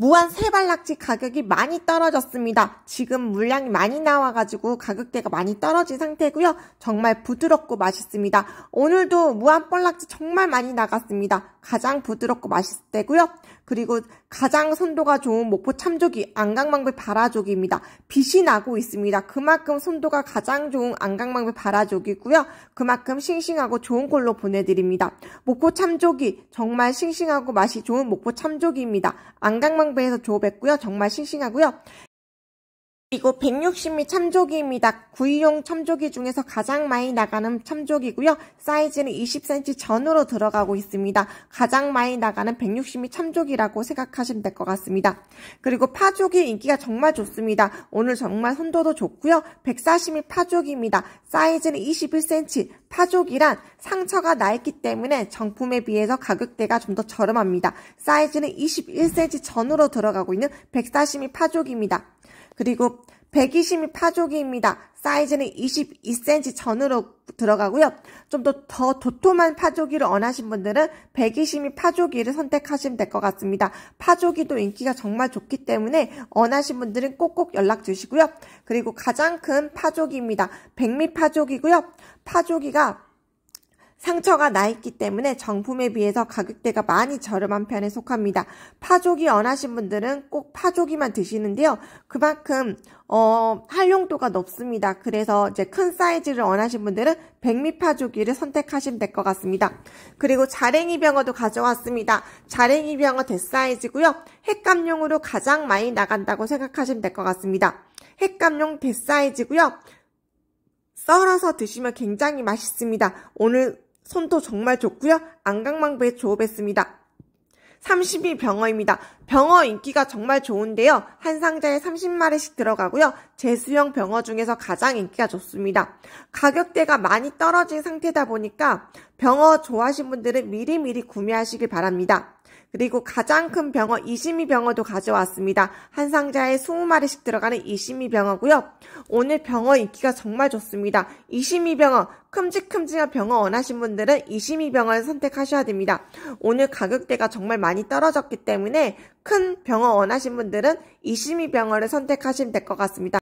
무한 세발낙지 가격이 많이 떨어졌습니다. 지금 물량이 많이 나와가지고 가격대가 많이 떨어진 상태고요. 정말 부드럽고 맛있습니다. 오늘도 무한 뻘낙지 정말 많이 나갔습니다. 가장 부드럽고 맛있을 때고요. 그리고 가장 선도가 좋은 목포 참조기 안강망불 발아조기입니다. 빛이 나고 있습니다. 그만큼 선도가 가장 좋은 안강망불 발아조기고요. 그만큼 싱싱하고 좋은 걸로 보내드립니다. 목포 참조기 정말 싱싱하고 맛이 좋은 목포 참조기입니다. 안강망불에서 조업했고요. 정말 싱싱하고요. 이거 160미 참조기입니다. 구이용 참조기 중에서 가장 많이 나가는 참조기고요. 사이즈는 20cm 전으로 들어가고 있습니다. 가장 많이 나가는 160미 참조기라고 생각하시면 될 것 같습니다. 그리고 파조기 인기가 정말 좋습니다. 오늘 정말 선도도 좋고요. 140미 파조기입니다. 사이즈는 21cm. 파조기란 상처가 나 있기 때문에 정품에 비해서 가격대가 좀 더 저렴합니다. 사이즈는 21cm 전으로 들어가고 있는 140미 파조기입니다. 그리고 120이 파조기입니다. 사이즈는 22cm 전으로 들어가고요. 좀 더 더 도톰한 파조기를 원하신 분들은 120이 파조기를 선택하시면 될 것 같습니다. 파조기도 인기가 정말 좋기 때문에 원하신 분들은 꼭꼭 연락 주시고요. 그리고 가장 큰 파조기입니다. 1 0 백미 파조기고요. 파조기가 상처가 나 있기 때문에 정품에 비해서 가격대가 많이 저렴한 편에 속합니다. 파족이 원하신 분들은 꼭파족이만 드시는데요. 그만큼 어, 활용도가 높습니다. 그래서 이제 큰 사이즈를 원하신 분들은 백미파조기를 선택하시면 될 것 같습니다. 그리고 자랭이 병어도 가져왔습니다. 자랭이 병어 대사이즈고요. 핵감용으로 가장 많이 나간다고 생각하시면 될 것 같습니다. 핵감용 대사이즈고요. 썰어서 드시면 굉장히 맛있습니다. 오늘 손도 정말 좋고요. 안강망부에 조업했습니다. 32병어입니다. 병어 인기가 정말 좋은데요. 한 상자에 30마리씩 들어가고요. 제수형 병어 중에서 가장 인기가 좋습니다. 가격대가 많이 떨어진 상태다 보니까 병어 좋아하신 분들은 미리미리 구매하시길 바랍니다. 그리고 가장 큰 병어 이심이 병어도 가져왔습니다. 한 상자에 20마리씩 들어가는 이심이 병어고요. 오늘 병어 인기가 정말 좋습니다. 이심이 병어 큼직큼직한 병어 원하신 분들은 이심이 병어를 선택하셔야 됩니다. 오늘 가격대가 정말 많이 떨어졌기 때문에 큰 병원 원하신 분들은 이심이 병원을 선택하시면 될 것 같습니다.